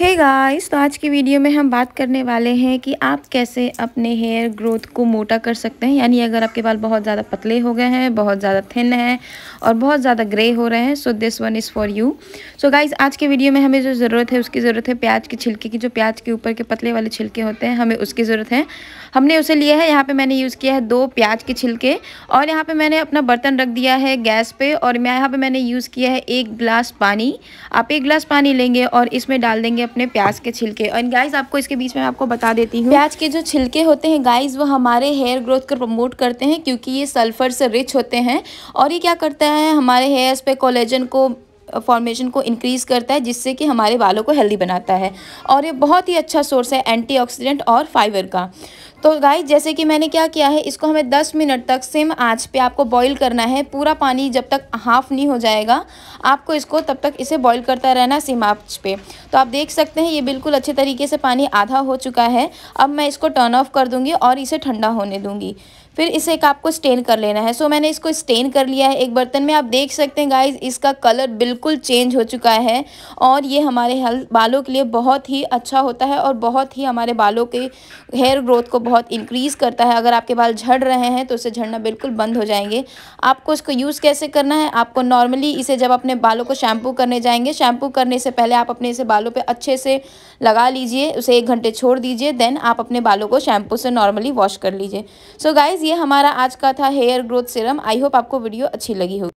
हे hey guys तो आज की वीडियो में हम बात करने वाले हैं कि आप कैसे अपने हेयर ग्रोथ को मोटा कर सकते हैं यानी अगर आपके बाल बहुत ज़्यादा पतले हो गए हैं बहुत ज़्यादा थिन हैं और बहुत ज़्यादा ग्रे हो रहे हैं so this one is for you so guys आज के वीडियो में हमें जो ज़रूरत है उसकी ज़रूरत है प्याज के छिलके की जो प्याज के ऊपर के पतले वाले छिलके होते हैं हमें उसकी ज़रूरत है हमने उसे लिया है यहाँ पर मैंने यूज़ किया है दो प्याज के छिलके और यहाँ पर मैंने अपना बर्तन रख दिया है गैस पर और मैं यहाँ पर मैंने यूज़ किया है एक गिलास पानी आप एक गिलास पानी लेंगे और इसमें डाल देंगे अपने प्याज के छिलके और गाइज आपको इसके बीच में आपको बता देती हूँ प्याज के जो छिलके होते हैं गाइज वो हमारे हेयर ग्रोथ को प्रमोट करते हैं क्योंकि ये सल्फर से रिच होते हैं और ये क्या करता है हमारे हेयर्स पे कोलेजन को फॉर्मेशन को इंक्रीज़ करता है जिससे कि हमारे बालों को हेल्दी बनाता है और ये बहुत ही अच्छा सोर्स है एंटीऑक्सीडेंट और फाइबर का तो गाइस जैसे कि मैंने क्या किया है इसको हमें 10 मिनट तक सिम आंच पे आपको बॉईल करना है पूरा पानी जब तक हाफ़ नहीं हो जाएगा आपको इसको तब तक इसे बॉईल करता रहना सिम आंच पे तो आप देख सकते हैं ये बिल्कुल अच्छे तरीके से पानी आधा हो चुका है अब मैं इसको टर्न ऑफ कर दूँगी और इसे ठंडा होने दूँगी फिर इसे एक आपको स्टेन कर लेना है सो so, मैंने इसको स्टेन कर लिया है एक बर्तन में आप देख सकते हैं गाइज इसका कलर बिल्कुल चेंज हो चुका है और ये हमारे बालों के लिए बहुत ही अच्छा होता है और बहुत ही हमारे बालों के हेयर ग्रोथ को बहुत इंक्रीज़ करता है अगर आपके बाल झड़ रहे हैं तो उसे झड़ना बिल्कुल बंद हो जाएंगे आपको इसको यूज़ कैसे करना है आपको नॉर्मली इसे जब अपने बालों को शैम्पू करने जाएंगे शैम्पू करने से पहले आप अपने इसे बाल बालों पे अच्छे से लगा लीजिए उसे एक घंटे छोड़ दीजिए देन आप अपने बालों को शैम्पू से नॉर्मली वॉश कर लीजिए सो गाइज़ ये हमारा आज का था hair growth serum I hope आपको वीडियो अच्छी लगी होगी